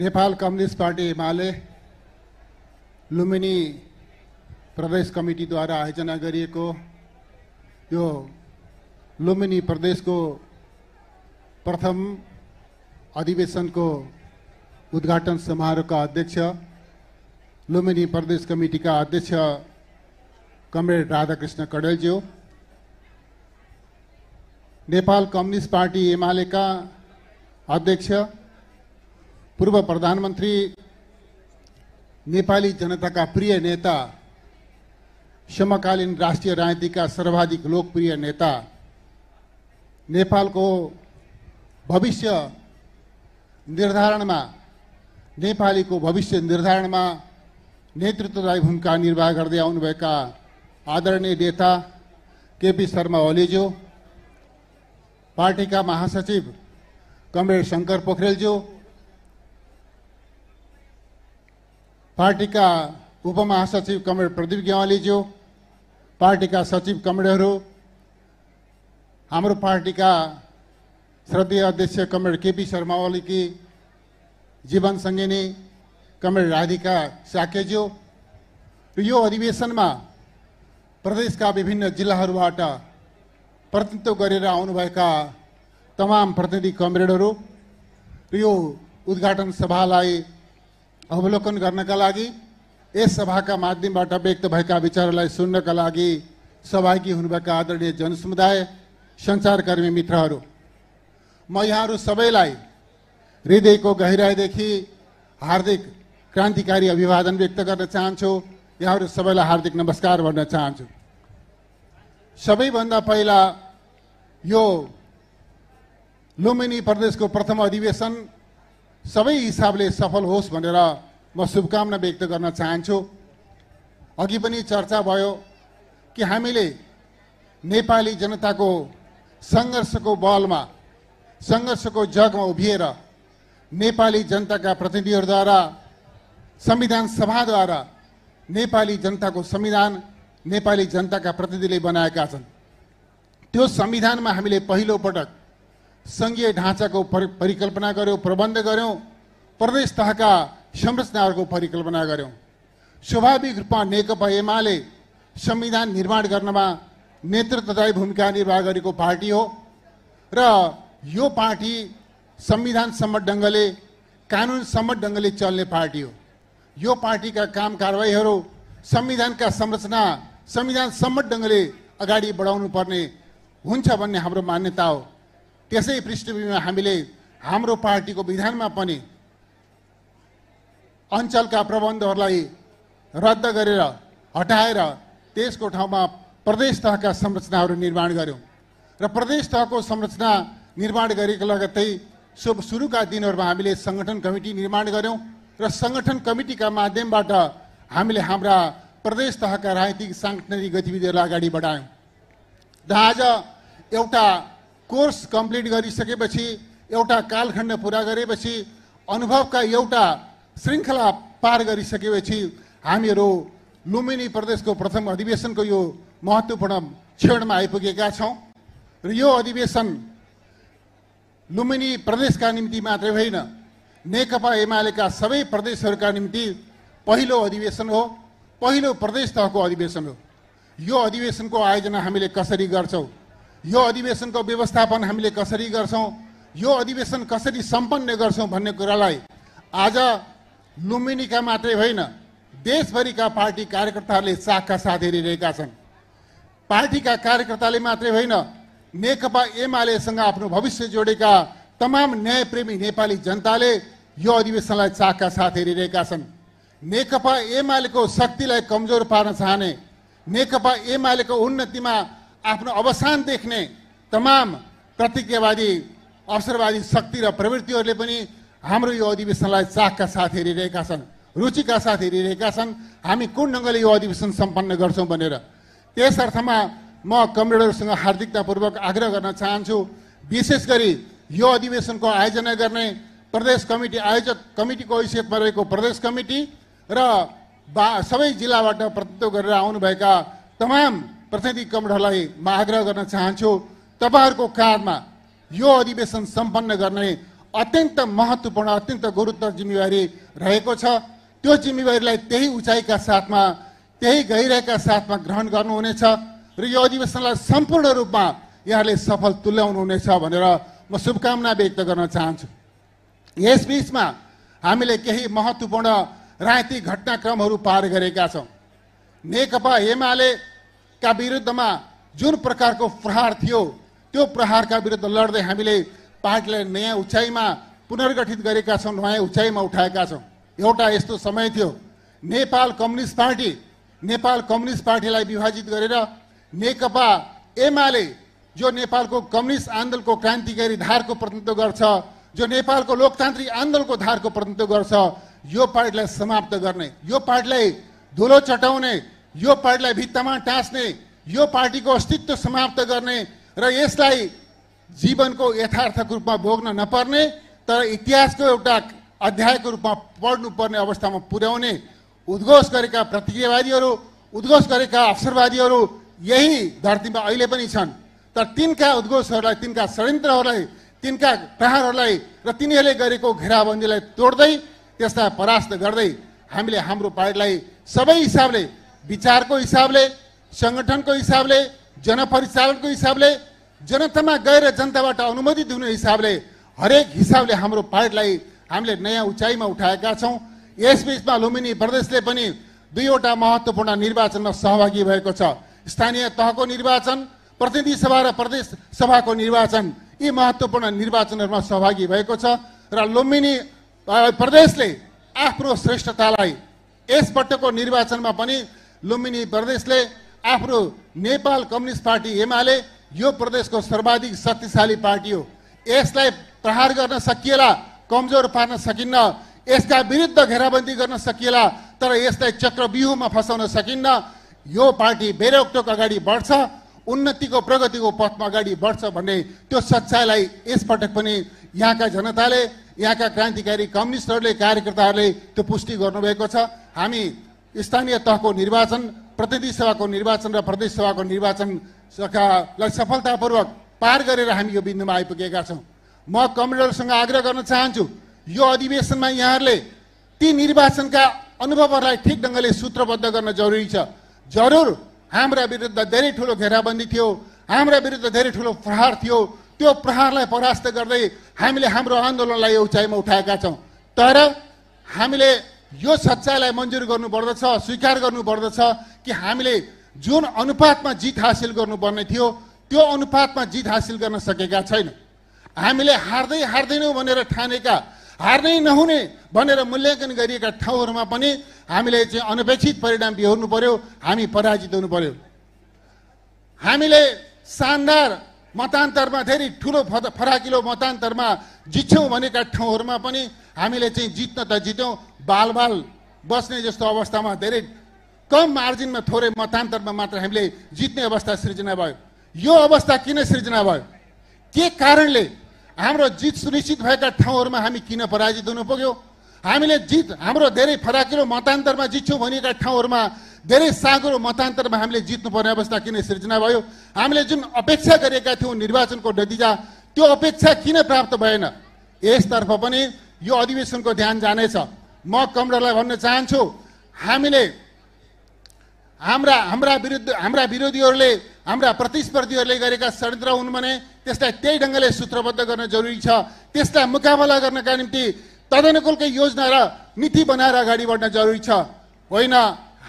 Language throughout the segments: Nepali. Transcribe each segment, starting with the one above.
Nepal communist party Himalaya Lumbini Pradesh committee द्वारा आयोजना गरिएको यो प्रदेश प्रदेशको प्रथम अधिवेशनको उद्घाटन समारोहका अध्यक्ष लुमिनी प्रदेश कमिटीका अध्यक्ष कमरेड राधाकृष्ण कडेलज्यू नेपाल कम्युनिस्ट पार्टी एमालेका अध्यक्ष पूर्व प्रधानमंत्री नेपाली जनता का प्रिय नेता समकालीन राष्ट्रीय राजनीति का सर्वाधिक लोकप्रिय नेता नेपाल को भविष्य निर्धारण नेपाली को भविष्य निर्धारण में नेतृत्वदायी भूमिका निर्वाह करते आदरणीय नेता केपी शर्मा ओलीज्यू का महासचिव कमरेड शंकर पोखरेलज्यू पार्टीका उपमहासचिव उप महासचिव कमरेड प्रदीप गेवालीज्यू ज्यू सचिव कमरेडहरू हाम्रो पार्टीका श्रद्धेय अध्यक्ष कमरेड केपी शर्मा ओलीकी जीवन सङ्गिनी कमरेड राधिका साकेज्यू र यो अधिवेशनमा प्रदेशका विभिन्न जिल्लाहरूबाट प्रतिनिधित्व गरेर आउनुभएका तमाम प्रतिनिधि कमरेडहरू र यो उद्घाटन सभालाई अवलोकन गर्नका लागि यस सभाका माध्यमबाट व्यक्त भएका विचारलाई सुन्नका लागि सहभागी हुनुभएका आदरणीय जनसमुदाय सञ्चारकर्मी मित्रहरू म यहाँहरू सबैलाई हृदयको गहिराईदेखि हार्दिक क्रान्तिकारी अभिवादन व्यक्त गर्न चाहन्छु यहाँहरू सबैलाई हार्दिक नमस्कार भन्न चाहन्छु सबैभन्दा पहिला यो लुम्बिनी प्रदेशको प्रथम अधिवेशन सबै हिसाबले सफल होस् भनेर म शुभकामना व्यक्त गर्न चाहन्छु अघि पनि चर्चा भयो कि हामीले नेपाली जनताको सङ्घर्षको बलमा सङ्घर्षको जगमा उभिएर नेपाली जनताका प्रतिनिधिहरूद्वारा संविधान सभाद्वारा नेपाली जनताको संविधान नेपाली जनताका प्रतिनिधिले बनाएका छन् त्यो संविधानमा हामीले पहिलोपटक संघीय ढांचा को परिकल्पना गये प्रबंध गये प्रदेश संरचना को परिकल्पना गये स्वाभाविक में नेक एमाले संविधान निर्माण करना नेतृत्वदायी भूमिका निर्वाह कर पार्टी हो सम्मत ढंग ने कानून सम्मत ढंग ने चलने पार्टी हो यो का काम कारवाई संविधान का संरचना ढंग ने अगड़ी बढ़ाने पर्ने हुन्छ भन्ने हाम्रो मान्यता हो त्यसै पृष्ठभूमिमा हामीले हाम्रो पार्टीको विधानमा पनि अञ्चलका प्रबन्धहरूलाई रद्द गरेर हटाएर त्यसको ठाउँमा प्रदेश तहका संरचनाहरू निर्माण गऱ्यौँ र प्रदेश तहको संरचना निर्माण गरेको लगत्तै शुभ सुरुका दिनहरूमा हामीले सङ्गठन कमिटी निर्माण गऱ्यौँ र सङ्गठन कमिटीका माध्यमबाट हामीले हाम्रा प्रदेश तहका राजनीतिक साङ्गठनिक गतिविधिहरूलाई अगाडि बढायौँ र आज एउटा कोर्स कम्प्लिट गरिसकेपछि एउटा कालखण्ड पुरा गरेपछि अनुभवका एउटा श्रृङ्खला पार गरिसकेपछि हामीहरू लुम्बिनी प्रदेशको प्रथम अधिवेशनको यो महत्त्वपूर्ण क्षणमा आइपुगेका छौँ र यो अधिवेशन लुम्बिनी प्रदेशका निम्ति मात्रै होइन नेकपा एमालेका सबै प्रदेशहरूका निम्ति पहिलो अधिवेशन हो पहिलो प्रदेश तहको अधिवेशन हो यो अधिवेशनको आयोजना हामीले कसरी गर्छौँ यो अधिवेशनको व्यवस्थापन हामीले कसरी गर्छौँ यो अधिवेशन कसरी सम्पन्न गर्छौँ भन्ने कुरालाई आज लुम्बिनीका मात्रै होइन देशभरिका पार्टी कार्यकर्ताहरूले चाखका साथ हेरिरहेका छन् पार्टीका कार्यकर्ताले मात्रै होइन नेकपा एमालेसँग आफ्नो भविष्य जोडेका तमाम न्यायप्रेमी नेपाली जनताले यो अधिवेशनलाई चाखका साथ हेरिरहेका छन् नेकपा एमालेको शक्तिलाई कमजोर पार्न चाहने नेकपा एमालेको उन्नतिमा आफ्नो अवसान देख्ने तमाम प्रतिज्ञावादी अवसरवादी शक्ति र प्रवृत्तिहरूले पनि हाम्रो यो अधिवेशनलाई चाखका साथ हेरिरहेका छन् रुचिका साथ हेरिरहेका छन् हामी कुन ढङ्गले यो अधिवेशन सम्पन्न गर्छौँ भनेर त्यस अर्थमा म कमरेडहरूसँग हार्दिकतापूर्वक आग्रह गर्न चाहन्छु विशेष गरी यो अधिवेशनको आयोजना गर्ने प्रदेश कमिटी आयोजक कमिटीको हैसियतमा रहेको प्रदेश कमिटी र बा सबै जिल्लाबाट प्रतित्व गरेर आउनुभएका तमाम प्रतिनिधि कमढलाई म आग्रह गर्न चाहन्छु तपाईँहरूको कारमा यो अधिवेशन सम्पन्न गर्ने अत्यन्त महत्त्वपूर्ण अत्यन्त गुरुत्व जिम्मेवारी रहेको छ त्यो जिम्मेवारीलाई त्यही उचाइका साथमा त्यही गइरहेका साथमा ग्रहण गर्नुहुनेछ र यो अधिवेशनलाई सम्पूर्ण रूपमा यहाँले सफल तुल्याउनुहुनेछ भनेर म शुभकामना व्यक्त गर्न चाहन्छु यसबिचमा हामीले केही महत्त्वपूर्ण राजनीतिक घटनाक्रमहरू पार गरेका छौँ नेकपा एमाले का जो प्रकार को प्रहार थियो प्रहार का विरुद्ध लड़ते हमी पार्टी नया उचाई में पुनर्गठित करें उचाई में उठाया उठाएका यो समय थियो Nepal communist party Nepal communist party विभाजित करें नेकपा एमए जो को कम्युनिस्ट क्रांति धार को प्रतिनिधित्व कर जो आंदोलन को धार को प्रतिनिधित्व कर पार्टी समाप्त करने यो पार्टी धूलो चटाने यो पार्टीलाई भित्तामा टाँच्ने यो पार्टीको अस्तित्व समाप्त गर्ने र यसलाई जीवनको यथार्थको रूपमा भोग्न नपर्ने तर इतिहासको एउटा अध्यायको रूपमा पढ्नुपर्ने अवस्थामा पुर्याउने उद्घोष गरेका प्रतिक्रियावादीहरू उद्घोष गरेका अवसरवादीहरू यही धरतीमा अहिले पनि छन् तर तिनका उद्घोषहरूलाई तिनका षड्यन्त्रहरूलाई तिनका प्रहारहरूलाई र तिनीहरूले गरेको घेराबन्दीलाई तोड्दै त्यसलाई परास्त गर्दै हामीले हाम्रो पार्टीलाई सबै हिसाबले विचारको हिसाबले सङ्गठनको हिसाबले जनपरिचालनको हिसाबले जनतामा गएर जनताबाट अनुमति दिने हिसाबले हरेक हिसाबले हाम्रो पार्टीलाई हामीले नयाँ उचाइमा उठाएका छौँ यसबिचमा लुम्बिनी प्रदेशले पनि दुईवटा महत्त्वपूर्ण निर्वाचनमा सहभागी भएको छ स्थानीय तहको निर्वाचन प्रतिनिधि सभा र प्रदेश सभाको निर्वाचन यी महत्त्वपूर्ण निर्वाचनहरूमा सहभागी भएको छ र लुम्बिनी प्रदेशले आफ्नो श्रेष्ठतालाई यसपटकको निर्वाचनमा पनि लुम्बिनी प्रदेशले आफ्नो नेपाल कम्युनिस्ट पार्टी एमाले यो प्रदेशको सर्वाधिक शक्तिशाली पार्टी हो यसलाई प्रहार गर्न सकिएला कमजोर पार्न सकिन्न यसका विरुद्ध घेराबन्दी गर्न सकिएला तर यसलाई चक्रव्यूहमा फसाउन सकिन्न यो पार्टी बेरोकटोक अगाडि बढ्छ उन्नतिको प्रगतिको पथमा अगाडि बढ्छ भन्ने त्यो सच्चाइलाई यसपटक पनि यहाँका जनताले यहाँका क्रान्तिकारी कम्युनिस्टहरूले कार्यकर्ताहरूले त्यो पुष्टि गर्नुभएको छ हामी स्थानीय तहको निर्वाचन प्रतिनिधि सभाको निर्वाचन र प्रदेश सभाको निर्वाचनलाई सफलतापूर्वक पार गरेर हामी यो बिन्दुमा आइपुगेका छौँ म कमरेडरसँग आग्रह गर्न चाहन्छु यो अधिवेशनमा यहाँहरूले ती निर्वाचनका अनुभवहरूलाई ठिक ढङ्गले सूत्रबद्ध गर्न जरुरी छ जरुर हाम्रा विरुद्ध धेरै ठुलो घेराबन्दी थियो हाम्रा विरुद्ध धेरै ठुलो प्रहार थियो त्यो प्रहारलाई परास्त गर्दै हामीले हाम्रो आन्दोलनलाई यो उचाइमा उठाएका छौँ तर हामीले यो सच्चाइलाई मन्जुर गर्नुपर्दछ स्वीकार गर्नुपर्दछ कि हामीले जुन अनुपातमा जित हासिल गर्नुपर्ने थियो त्यो अनुपातमा जित हासिल गर्न सकेका छैनौँ हामीले हार्दै हार्दैनौँ भनेर ठानेका हार्नै नहुने भनेर मूल्याङ्कन गरिएका ठाउँहरूमा पनि हामीले चाहिँ अनपेक्षित परिणाम बिहोर्नु पर्यो हामी पराजित हुनु पर्यो हामीले शानदार मतान्तरमा धेरै ठुलो फराकिलो मतान्तरमा जित्छौँ भनेका ठाउँहरूमा पनि हामीले चाहिँ जित्न त जित्यौँ बालबाल बस्ने जस्तो अवस्थामा धेरै कम मार्जिनमा थोरै मतान्तरमा मात्र हामीले जित्ने अवस्था सृजना भयो यो अवस्था किन सृजना भयो के कारणले हाम्रो जित सुनिश्चित भएका ठाउँहरूमा हामी किन पराजित हुनु पुग्यो हामीले जित हाम्रो धेरै फराकिलो मतान्तरमा जित्छौँ भनेका ठाउँहरूमा धेरै साँगो मतान्तरमा हामीले जित्नुपर्ने अवस्था किन सृजना भयो हामीले जुन अपेक्षा गरेका थियौँ निर्वाचनको नतिजा त्यो अपेक्षा किन प्राप्त भएन यसतर्फ पनि यो अधिवेशनको ध्यान जानेछ म कमरालाई भन्न चाहन्छु हामीले हाम्रा हाम्रा विरुद्ध हाम्रा विरोधीहरूले हाम्रा प्रतिस्पर्धीहरूले गरेका षड्यन्त्र हुन् भने त्यसलाई त्यही ढङ्गले सूत्रबद्ध गर्न जरुरी छ त्यसलाई मुकाबला गर्नका निम्ति तदनुकूलकै योजना र नीति बनाएर अगाडि बढ्न जरुरी छ होइन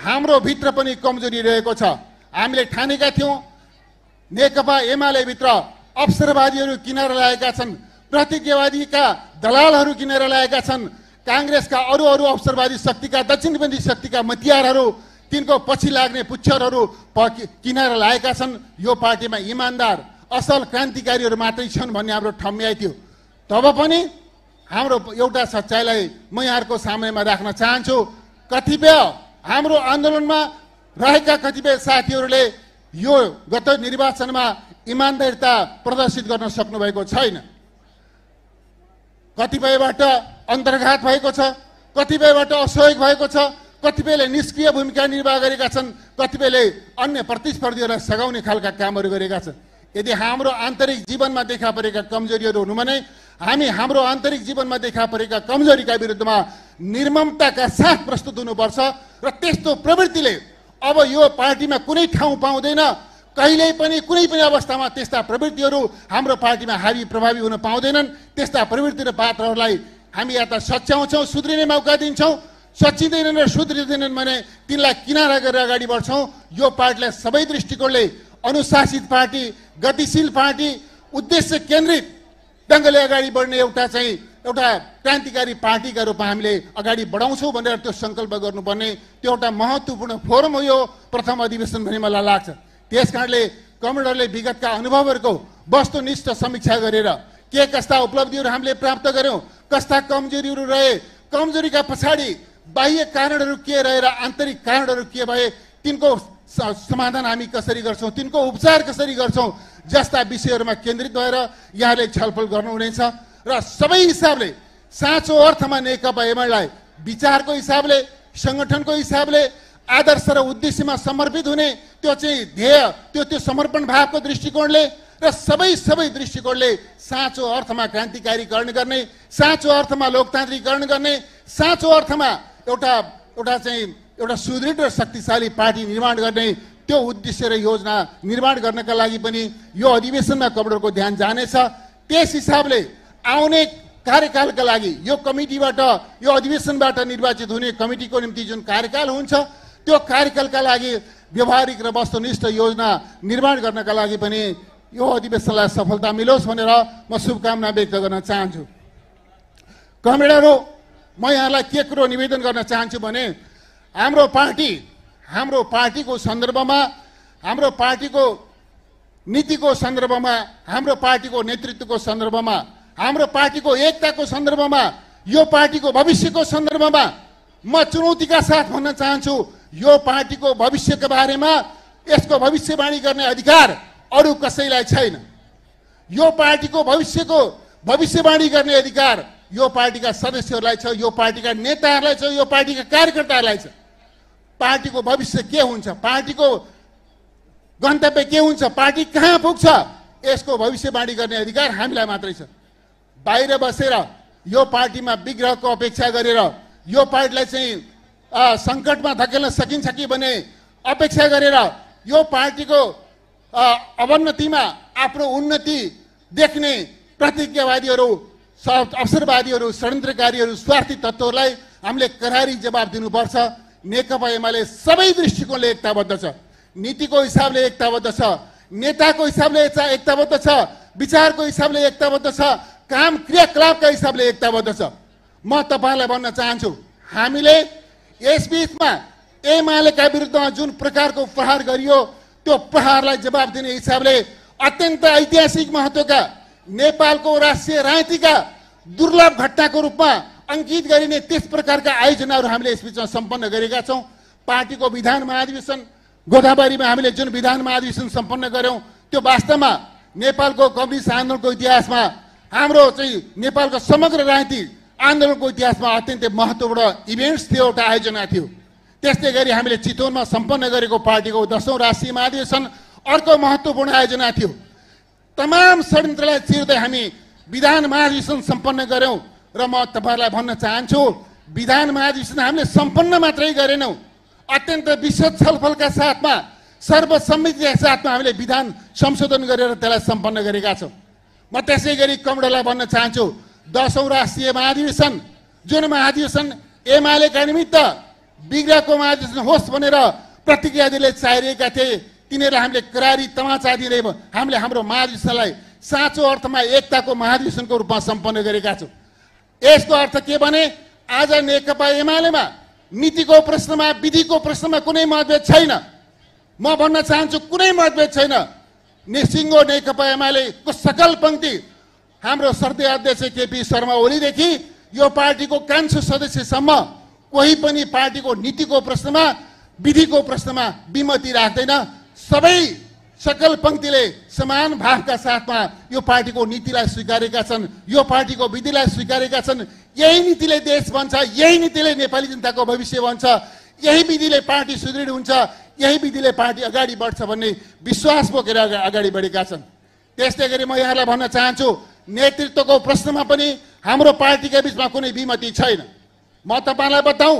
हाम्रो भित्र पनि कमजोरी रहेको छ हामीले ठानेका थियौँ नेकपा एमाले भित्र अवसरवादीहरू किनेर ल्याएका छन् प्रतिज्ञावादीका दलालहरू किनेर ल्याएका छन् काङ्ग्रेसका अरू अरू अवसरवादी शक्तिका दक्षिणपन्थी शक्तिका मतियारहरू तिनको पछि लाग्ने पुच्छरहरू किनेर लागेका छन् यो पार्टीमा इमान्दार असल क्रान्तिकारीहरू मात्रै छन् भन्ने हाम्रो ठम्याइ थियो तब पनि हाम्रो एउटा सच्चाइलाई म यहाँहरूको सामनेमा राख्न चाहन्छु कतिपय हाम्रो आन्दोलनमा रहेका कतिपय साथीहरूले यो गत निर्वाचनमा इमान्दारिता प्रदर्शित गर्न सक्नुभएको छैन कतिपयबाट अन्तर्घात भएको छ कतिपयबाट असहयोग भएको छ कतिपयले निष्क्रिय भूमिका निर्वाह गरेका छन् कतिपयले अन्य प्रतिस्पर्धीहरूलाई सघाउने खालका कामहरू गरेका छन् यदि हाम्रो आन्तरिक जीवनमा देखा परेका कमजोरीहरू हुनु भने हामी हाम्रो आन्तरिक जीवनमा देखा परेका कमजोरीका विरुद्धमा निर्ममताका साथ प्रस्तुत हुनुपर्छ र त्यस्तो प्रवृत्तिले अब यो पार्टीमा कुनै ठाउँ पाउँदैन कहिल्यै पनि कुनै पनि अवस्थामा त्यस्ता प्रवृत्तिहरू हाम्रो पार्टीमा हावी प्रभावी हुन पाउँदैनन् त्यस्ता प्रवृत्ति र पात्रहरूलाई हामी या त सच्याउँछौँ सुध्रिने मौका दिन्छौँ सचिँदैनन् र सुध्रिँदैनन् भने तिनलाई किनारा गरेर अगाडि बढ्छौँ यो पार्टीलाई सबै दृष्टिकोणले अनुशासित पार्टी गतिशील पार्टी उद्देश्य केन्द्रित ढङ्गले अगाडि बढ्ने एउटा चाहिँ एउटा क्रान्तिकारी पार्टीका रूपमा हामीले अगाडि बढाउँछौँ भनेर त्यो सङ्कल्प गर्नुपर्ने त्यो एउटा महत्त्वपूर्ण फोरम हो यो प्रथम अधिवेशन भन्ने मलाई लाग्छ त्यस कारणले कमरेडरले विगतका अनुभवहरूको वस्तुनिष्ठ समीक्षा गरेर के कस्ता उपलब्धिहरू हामीले प्राप्त गऱ्यौँ कस्ता कमजोरीहरू रहे कमजोरीका पछाडि बाह्य कारणहरू के रहेर आन्तरिक कारणहरू के भए तिनको समाधान हामी कसरी गर्छौँ तिनको उपचार कसरी गर्छौँ जस्ता विषयहरूमा केन्द्रित भएर यहाँले छलफल गर्नुहुनेछ र सबै हिसाबले साँचो अर्थमा नेकपा एमालेलाई विचारको हिसाबले सङ्गठनको हिसाबले आदर्श र उद्देश्यमा समर्पित हुने त्यो चाहिँ ध्येय त्यो त्यो समर्पण भावको दृष्टिकोणले र सबै सबै दृष्टिकोणले साँचो अर्थमा क्रान्तिकारीकरण गर्ने साँचो अर्थमा लोकतान्त्रिकरण गर्ने साँचो अर्थमा एउटा एउटा चाहिँ एउटा सुदृढ र शक्तिशाली पार्टी निर्माण गर्ने त्यो उद्देश्य र योजना निर्माण गर्नका लागि पनि यो अधिवेशनमा कमेडरको ध्यान जानेछ त्यस हिसाबले आउने कार्यकालका लागि यो कमिटीबाट यो अधिवेशनबाट निर्वाचित हुने कमिटीको निम्ति जुन कार्यकाल हुन्छ त्यो कार्यकालका लागि व्यवहारिक र वस्तुनिष्ठ योजना निर्माण गर्नका लागि पनि यो अधिवेशनलाई सफलता मिलोस् भनेर म शुभकामना व्यक्त गर्न चाहन्छु कमरेडहरू म यहाँलाई के कुरो निवेदन गर्न चाहन्छु भने हाम्रो पार्टी हाम्रो पार्टीको सन्दर्भमा हाम्रो पार्टीको नीतिको सन्दर्भमा हाम्रो पार्टीको नेतृत्वको सन्दर्भमा हाम्रो पार्टीको एकताको सन्दर्भमा यो पार्टीको भविष्यको सन्दर्भमा म चुनौतीका साथ भन्न चाहन्छु यो पार्टीको भविष्यको बारेमा यसको भविष्यवाणी गर्ने अधिकार अरू कसैलाई छैन यो पार्टीको भविष्यको भविष्यवाणी गर्ने अधिकार यो पार्टीका सदस्यहरूलाई छ यो पार्टीका नेताहरूलाई छ यो पार्टीका कार्यकर्ताहरूलाई छ पार्टीको भविष्य के हुन्छ पार्टीको गन्तव्य के हुन्छ पार्टी कहाँ पुग्छ यसको भविष्यवाणी गर्ने अधिकार हामीलाई मात्रै छ बाहिर बसेर यो पार्टीमा विग्रहको अपेक्षा गरेर यो पार्टीलाई चाहिँ सङ्कटमा धकेल्न सकिन्छ कि भने अपेक्षा गरेर यो पार्टीको अवन्नतिमा आफ्नो उन्नति देख्ने प्रतिज्ञावादीहरू अवसरवादीहरू षड्यन्त्रकारीहरू स्वार्थी तत्त्वहरूलाई हामीले करारी जवाब दिनुपर्छ नेकपा एमाले सबै दृष्टिकोणले एकताबद्ध छ नीतिको हिसाबले एकताबद्ध छ नेताको हिसाबले एकताबद्ध छ विचारको हिसाबले एकताबद्ध छ काम क्रियाकलापका हिसाबले एकताबद्ध छ म तपाईँलाई भन्न चाहन्छु हामीले यसबिचमा एमालेका विरुद्धमा जुन प्रकारको प्रहार गरियो त्यो प्रहारलाई जवाब दिने हिसाबले अत्यन्त ऐतिहासिक महत्त्वका नेपालको राष्ट्रिय राजनीतिका दुर्लभ घटनाको रूपमा अङ्कित गरिने त्यस प्रकारका आयोजनाहरू हामीले यस बिचमा सम्पन्न गरेका छौँ पार्टीको विधान महाधिवेशन गोदाबारीमा हामीले जुन विधान महाधिवेशन सम्पन्न गऱ्यौँ त्यो वास्तवमा नेपालको कम्युनिस्ट आन्दोलनको इतिहासमा हाम्रो चाहिँ नेपालको समग्र राजनीतिक आन्दोलनको इतिहासमा अत्यन्तै महत्त्वपूर्ण इभेन्ट्स थियो एउटा आयोजना थियो त्यस्तै गरी हामीले चितवनमा सम्पन्न गरेको पार्टीको दसौँ राष्ट्रिय महाधिवेशन अर्को महत्त्वपूर्ण आयोजना थियो तमाम षड्यन्त्रलाई चिर्दै हामी विधान महाधिवेशन सम्पन्न गऱ्यौँ र म तपाईँहरूलाई भन्न चाहन्छु विधान महाधिवेशन हामीले सम्पन्न मात्रै गरेनौँ अत्यन्त विशद छलफलका साथमा सर्वसम्मतिका साथमा हामीले विधान संशोधन गरेर त्यसलाई सम्पन्न गरेका छौँ म त्यसै गरी कमडोलाई भन्न चाहन्छु दसौँ राष्ट्रिय महाधिवेशन जुन महाधिवेशन एमालेका निमित्त बिग्राको महाधिवेशन होस् भनेर प्रतिक्रियादीले चाहिरहेका थिए तिनीहरूलाई हामीले करारी तमाचा दिँदै हामीले हाम्रो महाधिवेशनलाई साँचो अर्थमा एकताको महाधिवेशनको रूपमा सम्पन्न गरेका छौँ यसको अर्थ के भने आज नेकपा एमालेमा नीतिको प्रश्नमा विधिको प्रश्नमा कुनै मतभेद छैन म भन्न चाहन्छु कुनै मतभेद छैन निसिङ्गो नेकपा एमालेको सकल पङ्क्ति हाम्रो सर्दी अध्यक्ष केपी शर्मा ओलीदेखि यो पार्टीको कान्छो सदस्यसम्म कोही पनि पार्टीको नीतिको प्रश्नमा विधिको प्रश्नमा विमति राख्दैन सबै सकल पङ्क्तिले समान भावका साथमा यो पार्टीको नीतिलाई स्वीकारेका छन् यो पार्टीको विधिलाई स्वीकारेका छन् यही नीतिले देश बन्छ यही नीतिले नेपाली जनताको भविष्य बन्छ यही विधिले पार्टी सुदृढ हुन्छ यही विधिले पार्टी अगाडि बढ्छ भन्ने विश्वास बोकेर अगाडि बढेका छन् त्यस्तै गरी म यहाँलाई भन्न चाहन्छु नेतृत्वको प्रश्नमा पनि हाम्रो पार्टीका बिचमा कुनै विमति छैन म तपाईँलाई बताउँ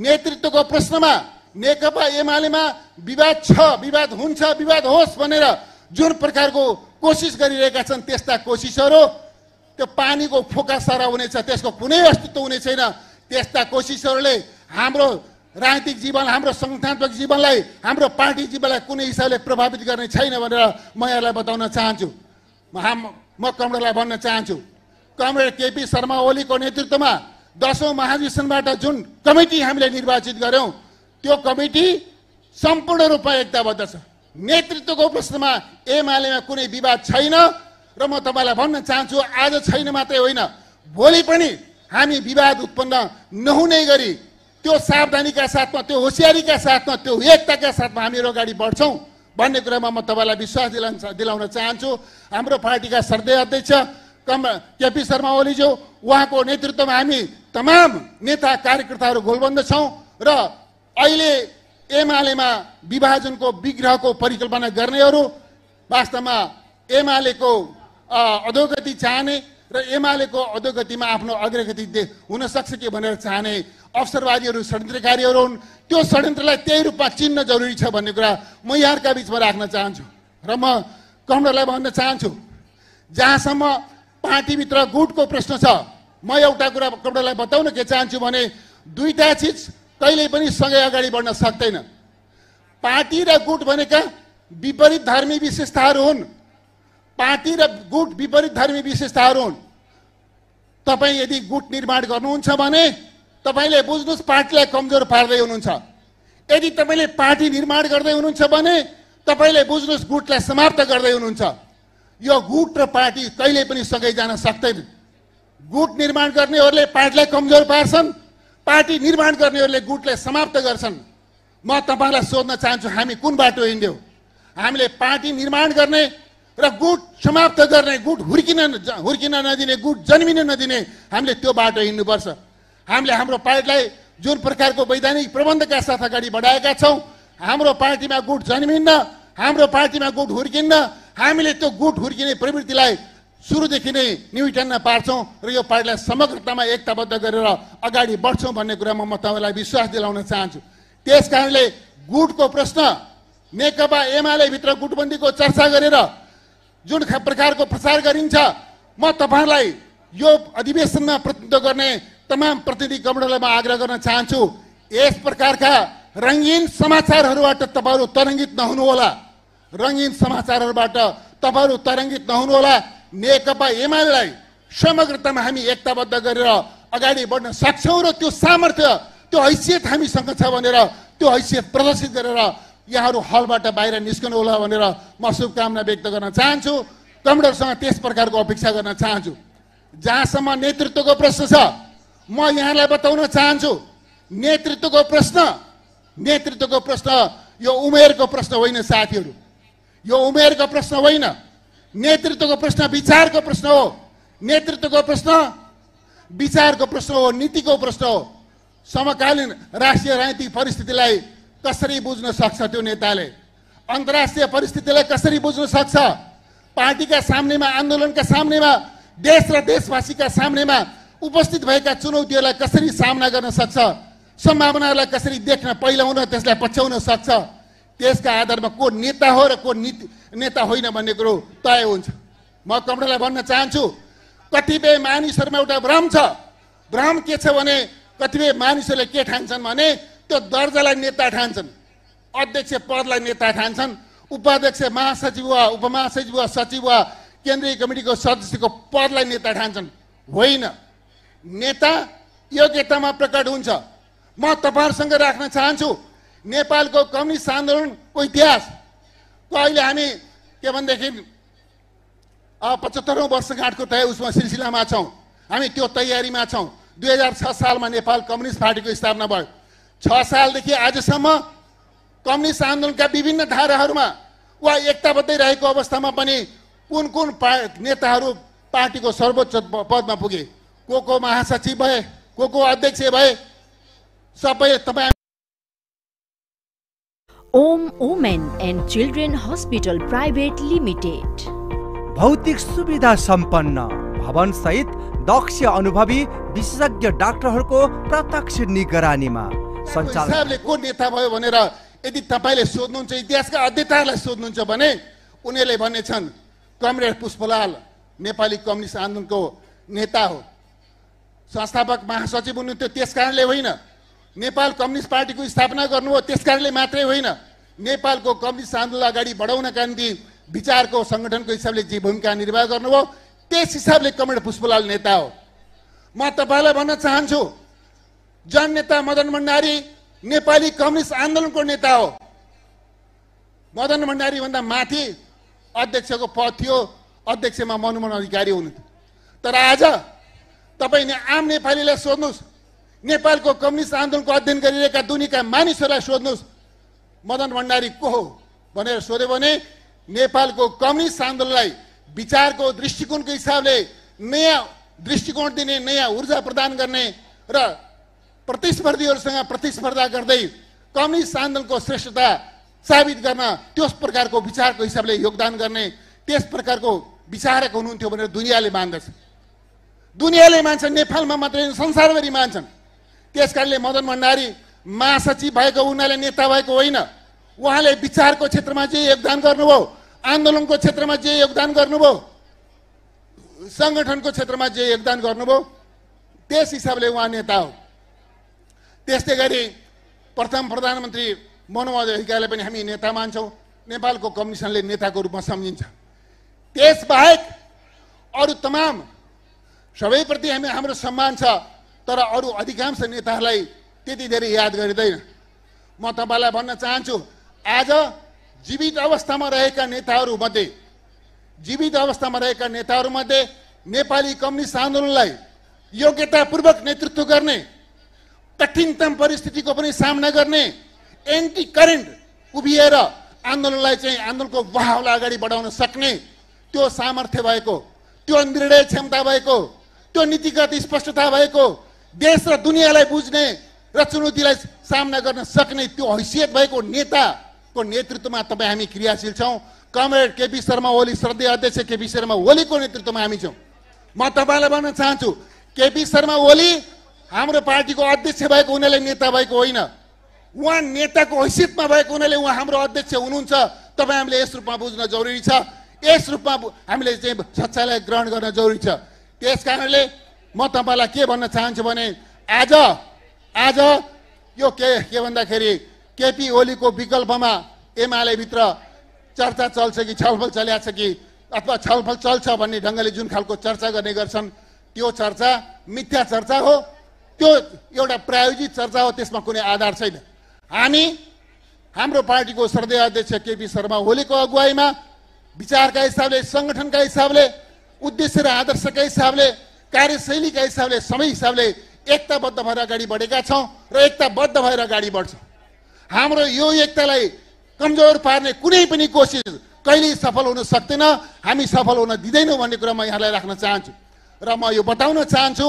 नेतृत्वको प्रश्नमा नेकपा एमालेमा विवाद छ विवाद हुन्छ विवाद होस् भनेर जुन प्रकारको कोसिस गरिरहेका छन् त्यस्ता कोसिसहरू त्यो पानीको फोका सारा हुनेछ त्यसको कुनै अस्तित्व हुने छैन त्यस्ता कोसिसहरूले हाम्रो राजनीतिक जीवन हाम्रो संस्थात्मक जीवनलाई हाम्रो पार्टी जीवनलाई कुनै हिसाबले प्रभावित गर्ने छैन भनेर म यहाँलाई बताउन चाहन्छु हाम म कमरेडलाई भन्न चाहन्छु कमरेड केपी शर्मा ओलीको नेतृत्वमा दसौँ महाधिवेशनबाट जुन कमिटी हामीले निर्वाचित गऱ्यौँ त्यो कमिटी सम्पूर्ण रूपमा एकताबद्ध छ नेतृत्वको प्रश्नमा एमालेमा कुनै विवाद छैन र म तपाईँलाई भन्न चाहन्छु आज छैन मात्रै होइन भोलि पनि हामी विवाद उत्पन्न नहुने गरी त्यो सावधानीका साथमा त्यो होसियारीका साथमा त्यो एकताका साथमा हामीहरू अगाडि बढ्छौँ भन्ने कुरामा म तपाईँलाई विश्वास दिलाउन दिलाउन चाहन्छु हाम्रो पार्टीका सर्दै अध्यक्ष कम केपी शर्मा ओलीज्यू उहाँको नेतृत्वमा हामी तमाम नेता कार्यकर्ताहरू गोलबन्द छौँ र अहिले एमालेमा विभाजनको विग्रहको परिकल्पना गर्नेहरू वास्तवमा एमालेको अधोगति चाहने र एमालेको अधोगतिमा आफ्नो अग्रगति हुन सक्छ कि भनेर चाहने अवसरवादीहरू षड्यन्त्रकारीहरू हुन् त्यो षड्यन्त्रलाई त्यही रूपमा चिन्न जरुरी छ भन्ने कुरा म यहाँका बिचमा राख्न चाहन्छु र म कमलाई भन्न चाहन्छु जहाँसम्म पार्टीभित्र गुटको प्रश्न छ म एउटा कुरा कमलाई बताउन के चाहन्छु भने दुईवटा चिज कहिले पनि सँगै अगाडि बढ्न सक्दैन पार्टी र गुट भनेका विपरीत धर्मी विशेषताहरू हुन् पार्टी र गुट विपरीत धर्मी विशेषताहरू हुन् तपाईँ यदि गुट निर्माण गर्नुहुन्छ भने तपाईँले बुझ्नुहोस् पार्टीलाई कमजोर पार्दै हुनुहुन्छ यदि तपाईँले पार्टी निर्माण गर्दै हुनुहुन्छ भने तपाईँले बुझ्नुहोस् गुटलाई समाप्त गर्दै हुनुहुन्छ यो गुट र पार्टी कहिले पनि सँगै जान सक्दैन गुट निर्माण गर्नेहरूले पार्टीलाई कमजोर पार्छन् पार्टी निर्माण गर्नेहरूले गुटलाई समाप्त गर्छन् म तपाईँलाई सोध्न चाहन्छु हामी कुन बाटो हिँड्यौँ हामीले पार्टी निर्माण गर्ने र गुट समाप्त गर्ने गुट हुर्किन हुर्किन नदिने गुट जन्मिन नदिने हामीले त्यो बाटो हिँड्नुपर्छ हामीले हाम्रो पार्टीलाई जुन प्रकारको वैधानिक प्रबन्धका साथ अगाडि बढाएका छौँ हाम्रो पार्टीमा गुट जन्मिन्न हाम्रो पार्टीमा गुट हुर्किन्न हामीले त्यो गुट हुर्किने प्रवृत्तिलाई सुरुदेखि नै न्युटनमा पार्छौँ र यो पार्टीलाई समग्रतामा एकताबद्ध गरेर अगाडि बढ्छौँ भन्ने कुरामा म तपाईँलाई विश्वास दिलाउन चाहन्छु त्यस कारणले गुटको प्रश्न नेकपा एमाले भित्र गुटबन्दीको चर्चा गरेर जुन प्रकारको प्रचार गरिन्छ म तपाईँहरूलाई यो अधिवेशनमा प्रतिनिधित्व गर्ने तमाम प्रतिनिधि कमण्डलाई म आग्रह गर्न चाहन्छु यस प्रकारका रङ्गीन समाचारहरूबाट तपाईँहरू तरङ्गित नहुनुहोला रङ्गीन समाचारहरूबाट तपाईँहरू तरङ्गित नहुनुहोला नेकपा एमालेलाई समग्रतामा हामी एकताबद्ध गरेर अगाडि बढ्न सक्छौँ र त्यो सामर्थ्य त्यो हैसियत हामीसँग छ भनेर त्यो हैसियत प्रदर्शित गरेर यहाँहरू हलबाट बाहिर निस्कनु होला भनेर म शुभकामना व्यक्त गर्न चाहन्छु कमडरसँग त्यस प्रकारको अपेक्षा गर्न चाहन्छु जहाँसम्म नेतृत्वको प्रश्न छ म यहाँलाई बताउन चाहन्छु नेतृत्वको प्रश्न नेतृत्वको प्रश्न यो उमेरको प्रश्न होइन साथीहरू यो उमेरको प्रश्न होइन नेतृत्वको प्रश्न विचारको प्रश्न हो नेतृत्वको प्रश्न विचारको प्रश्न हो नीतिको प्रश्न हो समकालीन राष्ट्रिय राजनीतिक परिस्थितिलाई कसरी बुझ्न सक्छ त्यो नेताले अन्तर्राष्ट्रिय परिस्थितिलाई कसरी बुझ्न सक्छ पार्टीका सामनेमा आन्दोलनका सामनेमा देश र देशवासीका सामनेमा उपस्थित भएका चुनौतीहरूलाई कसरी सामना गर्न सक्छ सम्भावनाहरूलाई कसरी देख्न पहिलाउन त्यसलाई पछ्याउन सक्छ त्यसका आधारमा को नेता हो र को नीति नेता होइन भन्ने कुरो तय हुन्छ म कमलालाई भन्न चाहन्छु कतिपय मानिसहरूमा एउटा भ्रम छ भ्रम के छ भने कतिपय मानिसहरूले के ठान्छन् भने त्यो दर्जालाई नेता ठान्छन् अध्यक्ष पदलाई नेता ठान्छन् उपाध्यक्ष महासचिव वा उपमहासचिव वा सचिव वा केन्द्रीय कमिटीको सदस्यको पदलाई नेता ठान्छन् होइन नेता योग्यतामा प्रकट हुन्छ म तपाईँहरूसँग राख्न चाहन्छु नेपालको कम्युनिस्ट आन्दोलनको इतिहास त अहिले हामी के भनेदेखि पचहत्तरौँ वर्षगाँठको तय उसमा सिलसिलामा छौँ हामी त्यो तयारीमा छौँ दुई हजार छ सालमा नेपाल कम्युनिस्ट पार्टीको स्थापना भयो छ सालदेखि आजसम्म कम्युनिस्ट आन्दोलनका विभिन्न धाराहरूमा वा एकताबद्धै रहेको अवस्थामा पनि कुन कुन पा नेताहरू पार्टीको सर्वोच्च पदमा पुगे को को महासचिव भए को को अध्यक्ष भए सबै तपाईँ Om women and children hospital private limited भौतिक सुविधा सम्पन्न भवन सहित दक्ष अनुभवी विशेषज्ञ डाक्टरहरूको प्रत्यक्ष निगरानीमा सञ्चालनले को नेता भयो भनेर यदि तपाईँले सोध्नुहुन्छ इतिहासका अध्ययताहरूलाई सोध्नुहुन्छ भने उनीहरूले भन्नेछन् कमरेड पुष्पलाल नेपाली कम्युनिस्ट आन्दोलनको नेता हो संस्थापक महासचिव हुनुहुन्थ्यो त्यस कारणले होइन नेपाल कम्युनिस्ट पार्टीको स्थापना गर्नुभयो त्यस कारणले मात्रै होइन नेपालको कम्युनिस्ट आन्दोलन अगाडि बढाउनका निम्ति विचारको सङ्गठनको हिसाबले जे भूमिका निर्वाह गर्नुभयो त्यस हिसाबले कमरेड पुष्पलाल नेता हो म तपाईँलाई भन्न चाहन्छु जननेता मदन भण्डारी नेपाली कम्युनिस्ट आन्दोलनको नेता हो मदन भण्डारीभन्दा माथि अध्यक्षको पद थियो अध्यक्षमा मनमोहन अधिकारी हुनुहुन्थ्यो तर आज तपाईँले आम नेपालीलाई सोध्नुहोस् नेपालको कम्युनिस्ट आन्दोलनको अध्ययन गरिरहेका दुनियाँका मानिसहरूलाई सोध्नुहोस् मदन भण्डारी को हो भनेर सोध्यो भने नेपालको कम्युनिस्ट आन्दोलनलाई विचारको दृष्टिकोणको हिसाबले नयाँ दृष्टिकोण दिने नयाँ ऊर्जा प्रदान गर्ने र प्रतिस्पर्धीहरूसँग प्रतिस्पर्धा गर्दै कम्युनिस्ट आन्दोलनको श्रेष्ठता साबित गर्न त्यस प्रकारको विचारको हिसाबले योगदान गर्ने त्यस प्रकारको विचारक हुनुहुन्थ्यो भनेर दुनियाँले मान्दछ दुनियाँले मान्छन् नेपालमा मात्रै संसारभरि मान्छन् त्यस कारणले मदन भण्डारी महासचिव भएको उनीहरूले नेता भएको होइन उहाँले विचारको क्षेत्रमा जे योगदान गर्नुभयो आन्दोलनको क्षेत्रमा जे योगदान गर्नुभयो सङ्गठनको क्षेत्रमा जे योगदान गर्नुभयो त्यस हिसाबले उहाँ नेता हो त्यस्तै गरी प्रथम प्रधानमन्त्री मनोहर अधिकारीलाई पनि हामी नेता मान्छौँ नेपालको कमिसनले नेताको रूपमा सम्झिन्छ त्यसबाहेक अरू तमाम सबैप्रति हामी हाम्रो सम्मान छ तर अरू अधिकांश नेताहरूलाई त्यति धेरै याद गरिँदैन म तपाईँलाई भन्न चाहन्छु आज जीवित अवस्थामा रहेका नेताहरूमध्ये जीवित अवस्थामा रहेका नेताहरूमध्ये नेपाली कम्युनिस्ट आन्दोलनलाई योग्यतापूर्वक नेतृत्व गर्ने कठिनतम परिस्थितिको पनि सामना गर्ने एन्टी करेन्ट उभिएर आन्दोलनलाई चाहिँ आन्दोलनको बहावलाई अगाडि बढाउन सक्ने त्यो सामर्थ्य भएको त्यो निर्णय क्षमता भएको त्यो नीतिगत स्पष्टता भएको देश र दुनियाँलाई बुझ्ने र चुनौतीलाई सामना गर्न सक्ने त्यो हैसियत भएको नेताको नेतृत्वमा तपाईँ हामी क्रियाशील छौँ कमरेड केपी शर्मा ओली श्रद्धेय अध्यक्ष केपी शर्मा ओलीको नेतृत्वमा हामी छौँ म तपाईँलाई भन्न चाहन्छु केपी शर्मा ओली हाम्रो पार्टीको अध्यक्ष भएको हुनाले नेता भएको होइन उहाँ नेताको हैसियतमा भएको हुनाले उहाँ हाम्रो अध्यक्ष हुनुहुन्छ तपाईँ हामीले यस रूपमा बुझ्न जरुरी छ यस रूपमा हामीले चाहिँ सच्चाइलाई ग्रहण गर्न जरुरी छ त्यस कारणले म तपाईँलाई के भन्न चाहन्छु भने आज आज यो के के भन्दाखेरि केपी ओलीको विकल्पमा एमालेभित्र चर्चा चल्छ कि छलफल चल्या छ कि अथवा छलफल चल्छ भन्ने ढङ्गले जुन खालको चर्चा गर्ने गर्छन् त्यो चर्चा मिथ्या चर्चा हो त्यो एउटा प्रायोजित चर्चा हो त्यसमा कुनै आधार छैन हामी हाम्रो पार्टीको श्रद्धेय अध्यक्ष केपी शर्मा ओलीको अगुवाईमा विचारका हिसाबले सङ्गठनका हिसाबले उद्देश्य र आदर्शका हिसाबले कार्यशैलीका हिसाबले समय हिसाबले एकताबद्ध भएर अगाडि बढेका छौँ र एकताबद्ध भएर अगाडि बढ्छौँ हाम्रो यो एकतालाई कमजोर पार्ने कुनै पनि कोसिस कहिल्यै सफल हुन सक्दैन हामी सफल हुन दिँदैनौँ भन्ने कुरा म यहाँलाई राख्न चाहन्छु र म यो बताउन चाहन्छु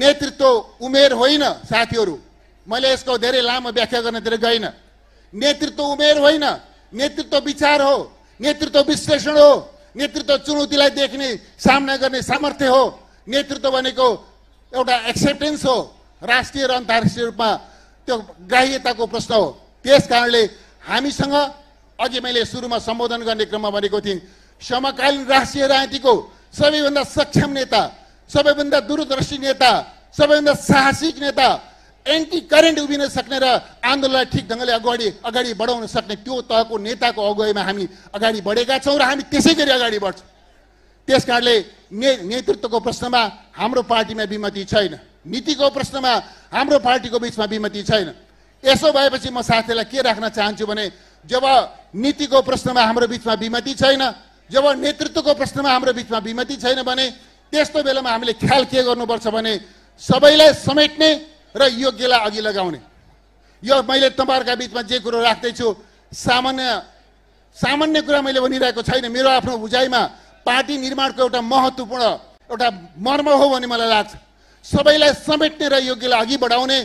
नेतृत्व उमेर होइन साथीहरू मैले यसको धेरै लामो व्याख्या गर्नतिर गइनँ नेतृत्व उमेर होइन नेतृत्व विचार हो नेतृत्व विश्लेषण हो नेतृत्व चुनौतीलाई देख्ने सामना गर्ने सामर्थ्य हो नेतृत्व भनेको एउटा एक्सेप्टेन्स हो राष्ट्रिय र अन्तर्राष्ट्रिय रूपमा त्यो ग्राह्यताको प्रश्न हो त्यस कारणले हामीसँग अघि मैले सुरुमा सम्बोधन गर्ने क्रममा भनेको थिएँ समकालीन राष्ट्रिय राजनीतिको सबैभन्दा सक्षम नेता सबैभन्दा दूरदर्शी नेता सबैभन्दा साहसिक नेता एन्टी करेन्ट उभिन सक्ने र आन्दोलनलाई ठिक ढङ्गले अगाडि अगाडि बढाउन सक्ने त्यो तहको नेताको अगुवाईमा हामी अगाडि बढेका छौँ र हामी त्यसै गरी अगाडि बढ्छौँ त्यस कारणले ने नेतृत्वको प्रश्नमा हाम्रो पार्टीमा विमति छैन नीतिको प्रश्नमा हाम्रो पार्टीको बिचमा विमति छैन यसो भएपछि म साथीलाई के राख्न चाहन्छु भने जब नीतिको प्रश्नमा हाम्रो बिचमा विमति छैन जब नेतृत्वको प्रश्नमा हाम्रो बिचमा विमति छैन भने त्यस्तो बेलामा हामीले ख्याल के गर्नुपर्छ भने सबैलाई समेट्ने र योग्यलाई अघि लगाउने यो मैले तपाईँहरूका बिचमा जे कुरो राख्दैछु सामान्य सामान्य कुरा मैले भनिरहेको छैन मेरो आफ्नो बुझाइमा पार्टी निर्माणको एउटा महत्त्वपूर्ण एउटा मर्म हो भन्ने मलाई लाग्छ सबैलाई समेट्ने र योग्यलाई अघि बढाउने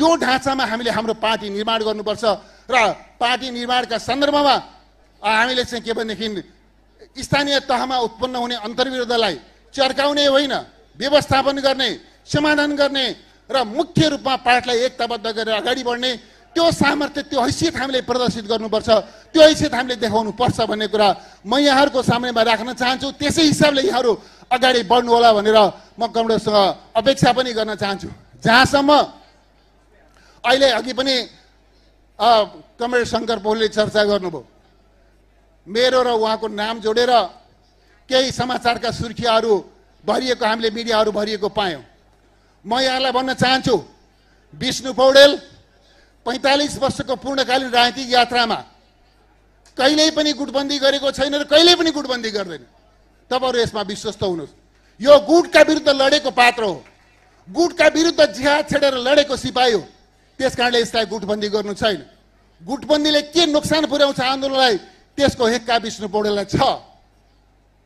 यो ढाँचामा हामीले हाम्रो पार्टी निर्माण गर्नुपर्छ र पार्टी निर्माणका सन्दर्भमा हामीले चाहिँ के भनेदेखि स्थानीय तहमा उत्पन्न हुने अन्तर्विरोधलाई चर्काउने होइन व्यवस्थापन गर्ने समाधान गर्ने र मुख्य रूपमा पार्टीलाई एकताबद्ध गरेर अगाडि बढ्ने त्यो सामर्थ्य त्यो हैसियत हामीले प्रदर्शित गर्नुपर्छ त्यो हैसियत हामीले देखाउनु पर्छ भन्ने कुरा म यहाँहरूको सामनेमा राख्न चाहन्छु त्यसै हिसाबले यहाँहरू अगाडि बढ्नुहोला भनेर म कमरेडसँग अपेक्षा पनि गर्न चाहन्छु जहाँसम्म अहिले अघि पनि कमरेड शङ्कर पौलले चर्चा गर्नुभयो मेरो र उहाँको नाम जोडेर केही समाचारका सुर्खियाहरू भरिएको हामीले मिडियाहरू भरिएको पायौँ म यहाँलाई भन्न चाहन्छु विष्णु पौडेल पैँतालिस वर्षको पूर्णकालीन राजनीतिक यात्रामा कहिल्यै पनि गुटबन्दी गरेको छैन र कहिल्यै पनि गुटबन्दी गर्दैन तपाईँहरू यसमा विश्वस्त हुनुहोस् यो गुटका विरुद्ध लडेको पात्र हो गुटका विरुद्ध जिहाद छेडेर लडेको सिपाही हो त्यस कारणले यसलाई गुटबन्दी गर्नु छैन गुटबन्दीले के नोक्सान पुर्याउँछ आन्दोलनलाई त्यसको हेक्का विष्णु पौडेललाई छ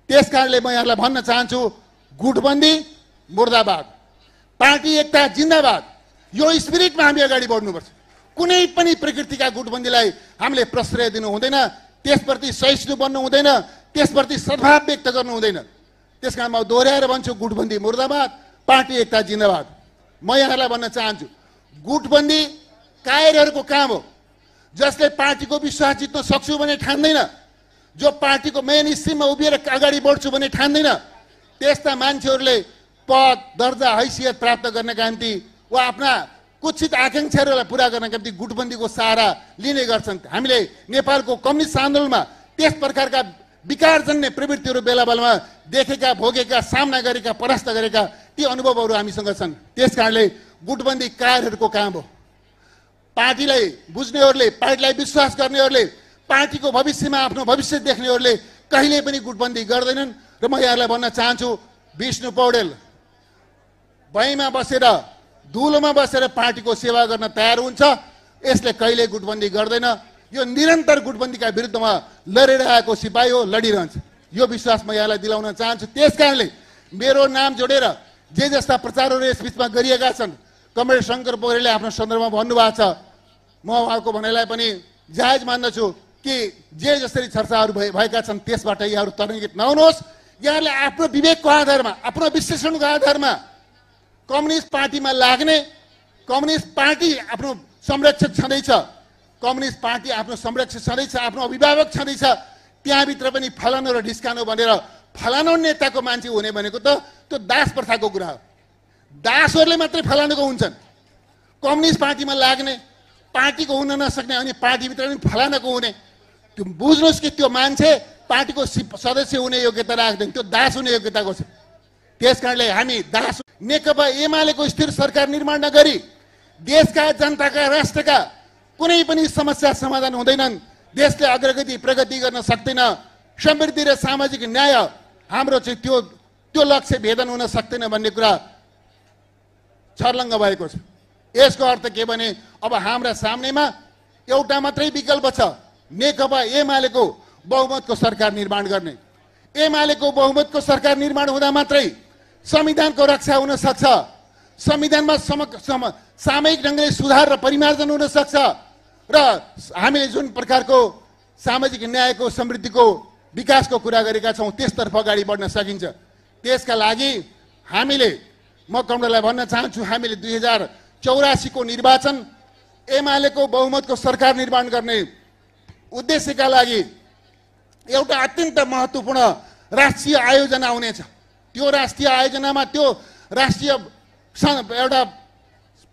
त्यस कारणले म यहाँलाई भन्न चाहन्छु गुटबन्दी मुर्दाबाद पार्टी एकता जिन्दाबाद यो स्पिरिटमा हामी अगाडि बढ्नुपर्छ कुनै पनि प्रकृतिका गुटबन्दीलाई हामीले प्रश्रय दिनु हुँदैन त्यसप्रति सहिष्णु बन्नु हुँदैन त्यसप्रति सद्भाव व्यक्त गर्नु हुँदैन त्यस कारण म दोहोऱ्याएर भन्छु गुटबन्दी मुर्दाबाद पार्टी एकता जिन्दाबाद म यहाँहरूलाई भन्न चाहन्छु गुटबन्दी कायरहरूको काम हो जसले पार्टीको विश्वास जित्न सक्छु भने ठान्दैन जो पार्टीको मेन स्ट्रिममा उभिएर अगाडि बढ्छु भने ठान्दैन त्यस्ता मान्छेहरूले पद दर्जा हैसियत प्राप्त गर्नका निम्ति वा आफ्ना कुचित आकाङ्क्षाहरूलाई पुरा गर्नका निम्ति गुटबन्दीको सहारा लिने गर्छन् हामीले नेपालको कम्युनिस्ट आन्दोलनमा त्यस प्रकारका विकारजन्य प्रवृत्तिहरू बेला बेलामा देखेका भोगेका सामना गरेका परास्त गरेका ती अनुभवहरू हामीसँग छन् त्यस कारणले गुटबन्दी कारहरूको काम हो पार्टीलाई बुझ्नेहरूले पार्टीलाई विश्वास गर्नेहरूले पार्टीको भविष्यमा आफ्नो भविष्य देख्नेहरूले कहिले पनि गुटबन्दी गर्दैनन् र म यहाँहरूलाई भन्न चाहन्छु विष्णु पौडेल बैमा बसेर दुलोमा बसेर पार्टीको सेवा गर्न तयार हुन्छ यसले कहिले गुटबन्दी गर्दैन यो निरन्तर गुटबन्दीका विरुद्धमा लडेर आएको सिपाही हो लडिरहन्छ यो विश्वास म यहाँलाई दिलाउन चाहन्छु त्यस कारणले मेरो नाम जोडेर जे जस्ता प्रचारहरू यस बिचमा गरिएका छन् कमरेड शङ्कर पौडेलले आफ्नो सन्दर्भमा भन्नुभएको छ म उहाँको भनाइलाई पनि जायज मान्दछु कि जे जसरी चर्चाहरू भए भएका छन् त्यसबाट यहाँहरू तरङ्गित नहुनुहोस् यहाँहरूले आफ्नो विवेकको आधारमा आफ्नो विश्लेषणको आधारमा कम्युनिस्ट पार्टीमा लाग्ने कम्युनिस्ट पार्टी आफ्नो संरक्षक छँदैछ कम्युनिस्ट पार्टी आफ्नो संरक्षक छँदैछ आफ्नो अभिभावक छँदैछ त्यहाँभित्र पनि फलानु र ढिस्कानु भनेर फलानु नेताको मान्छे हुने भनेको त त्यो दास प्रथाको कुरा हो दासहरूले मात्रै फलानुको हुन्छन् कम्युनिस्ट पार्टीमा लाग्ने पार्टीको हुन नसक्ने अनि पार्टीभित्र पनि फलानुको हुने त्यो बुझ्नुहोस् कि त्यो मान्छे पार्टीको सदस्य हुने योग्यता राख्दैन त्यो दास हुने योग्यताको छ त्यस कारणले हामी दास नेकपा एमालेको स्थिर सरकार निर्माण नगरी देशका जनताका राष्ट्रका कुनै पनि समस्या समाधान हुँदैनन् देशले अग्रगति प्रगति गर्न सक्दैन समृद्धि र सामाजिक न्याय हाम्रो चाहिँ त्यो त्यो लक्ष्य भेदन हुन सक्दैन भन्ने कुरा छर्लङ्ग भएको छ यसको अर्थ के भने अब हाम्रा सामनेमा एउटा मात्रै विकल्प छ नेकपा एमालेको बहुमतको सरकार निर्माण गर्ने एमालेको बहुमतको सरकार निर्माण हुँदा मात्रै संविधानको रक्षा हुन सक्छ संविधानमा सम सामयिक ढङ्गले सुधार र परिमार्जन हुन सक्छ र हामीले जुन प्रकारको सामाजिक न्यायको समृद्धिको विकासको कुरा गरेका छौँ त्यसतर्फ अगाडि बढ्न सकिन्छ त्यसका लागि हामीले म कमडालाई भन्न चाहन्छु हामीले दुई हजार चौरासीको निर्वाचन एमालेको बहुमतको सरकार निर्माण गर्ने उद्देश्यका लागि एउटा अत्यन्त महत्त्वपूर्ण राष्ट्रिय आयोजना आउनेछ त्यो राष्ट्रिय आयोजनामा त्यो राष्ट्रिय एउटा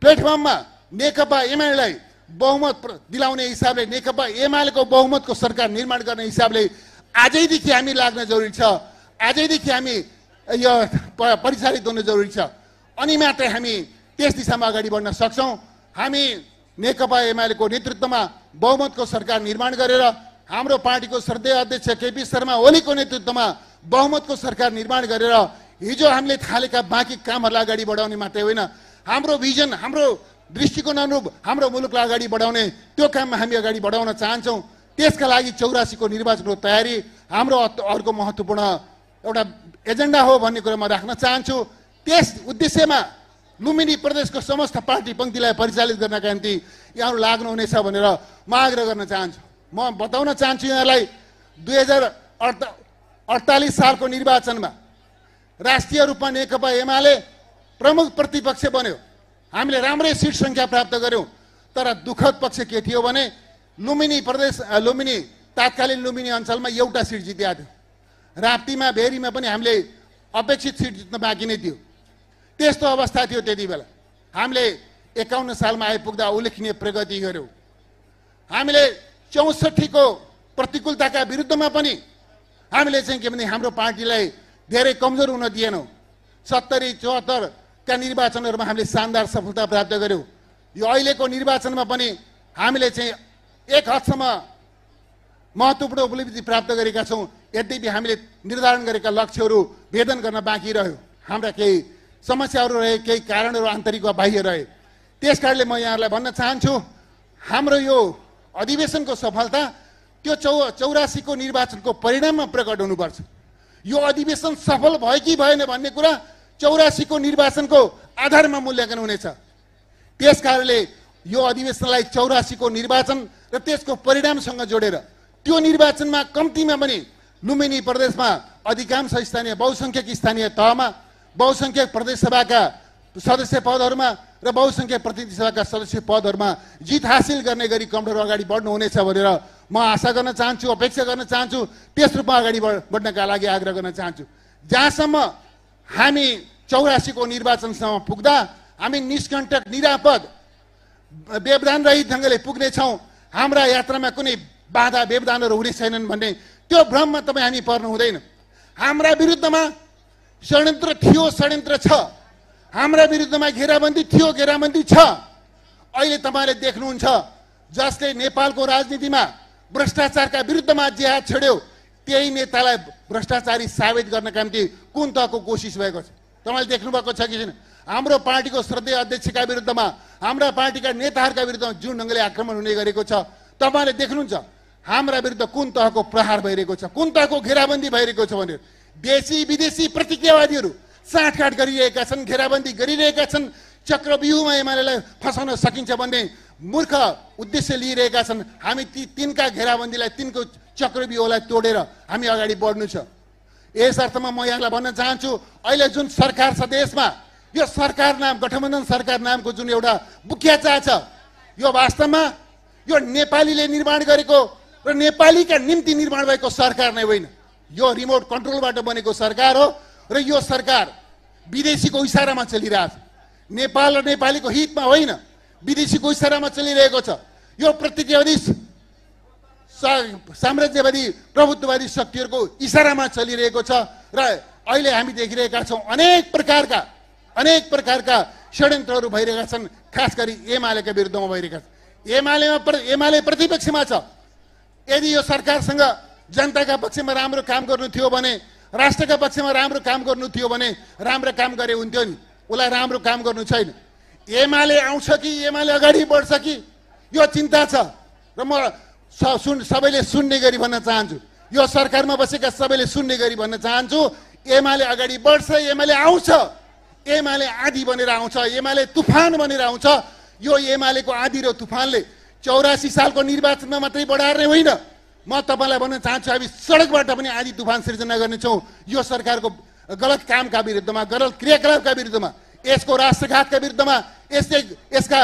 प्लेटफर्ममा नेकपा एमालेलाई बहुमत दिलाउने हिसाबले नेकपा एमालेको बहुमतको सरकार निर्माण गर्ने हिसाबले आजैदेखि हामी लाग्न जरुरी छ आजैदेखि हामी यो परिचालित हुन जरुरी छ अनि मात्रै हामी त्यस दिशामा अगाडि बढ्न सक्छौँ हामी नेकपा एमालेको नेतृत्वमा बहुमतको सरकार निर्माण गरेर हाम्रो पार्टीको श्रद्धेय अध्यक्ष केपी शर्मा ओलीको नेतृत्वमा बहुमतको सरकार निर्माण गरेर हिजो हामीले थालेका बाँकी कामहरूलाई अगाडि बढाउने मात्रै होइन हाम्रो भिजन हाम्रो दृष्टिकोण अनुरूप हाम्रो मुलुकलाई अगाडि बढाउने त्यो काममा हामी अगाडि बढाउन चाहन्छौँ त्यसका लागि चौरासीको निर्वाचनको तयारी हाम्रो अर्को महत्त्वपूर्ण एउटा एजेन्डा हो भन्ने कुरा म राख्न चाहन्छु त्यस उद्देश्यमा लुम्बिनी प्रदेशको समस्त पार्टी पङ्क्तिलाई परिचालित गर्नका निम्ति यहाँहरू लाग्नुहुनेछ भनेर म आग्रह गर्न चाहन्छु म बताउन चाहन्छु यहाँलाई दुई हजार अडतालिस सालको निर्वाचनमा राष्ट्रिय रूपमा नेकपा एमाले प्रमुख प्रतिपक्ष बन्यो हामीले राम्रै सिट सङ्ख्या प्राप्त गऱ्यौँ तर दुःखद पक्ष के थियो भने लुम्बिनी प्रदेश लुम्बिनी तात्कालीन लुम्बिनी अञ्चलमा एउटा सिट जितेका थियो राप्तीमा भेरीमा पनि हामीले अपेक्षित सिट जित्न बाँकी नै थियो त्यस्तो अवस्था थियो त्यति बेला हामीले एकाउन्न सालमा आइपुग्दा उल्लेखनीय प्रगति गऱ्यौँ हामीले चौसठीको प्रतिकूलताका विरुद्धमा पनि हामीले चाहिँ के भने हाम्रो पार्टीलाई धेरै कमजोर हुन दिएनौँ सत्तरी चौहत्तरका निर्वाचनहरूमा हामीले शानदार सफलता प्राप्त गऱ्यौँ यो अहिलेको निर्वाचनमा पनि हामीले चाहिँ एक हदसम्म महत्त्वपूर्ण उपलब्धि प्राप्त गरेका छौँ यद्यपि हामीले निर्धारण गरेका लक्ष्यहरू भेदन गर्न बाँकी रह्यो हाम्रा केही समस्याहरू रहे केही कारणहरू आन्तरिक वा बाह्य रहे त्यस कारणले म यहाँहरूलाई भन्न चाहन्छु हाम्रो यो अधिवेशनको सफलता त्यो चौ चौरासीको निर्वाचनको परिणाममा प्रकट हुनुपर्छ यो अधिवेशन सफल भयो कि भएन भन्ने कुरा चौरासीको निर्वाचनको आधारमा मूल्याङ्कन हुनेछ त्यस कारणले यो अधिवेशनलाई चौरासीको निर्वाचन र त्यसको परिणामसँग जोडेर त्यो निर्वाचनमा कम्तीमा पनि लुम्बिनी प्रदेशमा अधिकांश स्थानीय बहुसङ्ख्यक स्थानीय तहमा बहुसङ्ख्यक प्रदेशसभाका सदस्य पदहरूमा र बहुसङ्ख्यक प्रतिनिधि सभाका सदस्य पदहरूमा जित हासिल गर्ने गरी कम्प्युटर अगाडि बढ्नुहुनेछ भनेर म आशा गर्न चाहन्छु अपेक्षा गर्न चाहन्छु त्यस रूपमा अगाडि बढ्नका लागि आग्रह गर्न चाहन्छु जहाँसम्म हामी चौरासीको निर्वाचनसम्म पुग्दा हामी निष्कण्ठक निरापद व्यवधान रहित ढङ्गले पुग्नेछौँ हाम्रा यात्रामा कुनै बाधा व्यवधानहरू हुने छैनन् भन्ने त्यो भ्रममा तपाईँ हामी पर्नु हुँदैन हाम्रा विरुद्धमा षड्यन्त्र थियो षड्यन्त्र छ हाम्रा विरुद्धमा घेराबन्दी थियो घेराबन्दी छ अहिले तपाईँले देख्नुहुन्छ जसले नेपालको राजनीतिमा भ्रष्टाचारका विरुद्धमा जिहाद छेड्यो त्यही नेतालाई भ्रष्टाचारी साबित गर्नका निम्ति कुन तहको कोसिस भएको छ तपाईँले देख्नुभएको छ कि छैन हाम्रो पार्टीको श्रद्धेय अध्यक्षका विरुद्धमा हाम्रा पार्टीका नेताहरूका विरुद्धमा जुन ढङ्गले आक्रमण हुने गरेको छ तपाईँले देख्नुहुन्छ हाम्रा विरुद्ध कुन तहको प्रहार भइरहेको छ कुन तहको घेराबन्दी भइरहेको छ भनेर देशी विदेशी प्रतिज्ञावादीहरू साँठगाँठ गरिरहेका छन् घेराबन्दी गरिरहेका छन् चक्रव्यूहमा एमालेलाई फसाउन सकिन्छ भन्ने मूर्ख उद्देश्य लिइरहेका छन् हामी ती तिनका घेराबन्दीलाई तिनको चक्रव्यूहलाई तोडेर हामी अगाडि बढ्नु छ यस अर्थमा म यहाँलाई भन्न चाहन्छु अहिले जुन सरकार छ देशमा यो सरकार नाम गठबन्धन सरकार नामको जुन एउटा बुख्याचा छ यो वास्तवमा यो नेपालीले निर्माण गरेको र नेपालीका निम्ति निर्माण भएको सरकार नै होइन यो रिमोट कन्ट्रोलबाट बनेको सरकार हो र यो सरकार विदेशीको इसारामा चलिरहेछ नेपाल र नेपालीको हितमा होइन विदेशीको इसारामा चलिरहेको छ यो प्रतिज्ञावादी साम्राज्यवादी प्रभुत्ववादी शक्तिहरूको इसारामा चलिरहेको छ र अहिले हामी देखिरहेका छौँ अनेक प्रकारका अनेक प्रकारका षड्यन्त्रहरू भइरहेका छन् खास गरी एमालेका विरुद्धमा भइरहेका छन् एमालेमा प्र एमाले प्रतिपक्षमा छ यदि यो सरकारसँग जनताका पक्षमा राम्रो काम गर्नु थियो भने राष्ट्रका पक्षमा राम्रो काम गर्नु थियो भने राम्रो काम गरे हुन्थ्यो नि उसलाई राम्रो काम गर्नु छैन एमाले आउँछ कि एमाले अगाडि बढ्छ कि यो चिन्ता छ र म सुन सबैले सुन्ने गरी भन्न चाहन्छु यो सरकारमा बसेका सबैले सुन्ने गरी भन्न चाहन्छु एमाले अगाडि बढ्छ एमाले आउँछ एमाले आधी बनेर आउँछ एमाले तुफान बनेर आउँछ यो एमालेको आधी र तुफानले चौरासी सालको निर्वाचनमा मात्रै बढाएर होइन म तपाईँलाई भन्न चाहन्छु हामी सडकबाट पनि आधी तुफान सिर्जना गर्नेछौँ यो सरकारको गलत कामका विरुद्धमा गलत क्रियाकलापका विरुद्धमा यसको राष्ट्रघातका विरुद्धमा यसले यसका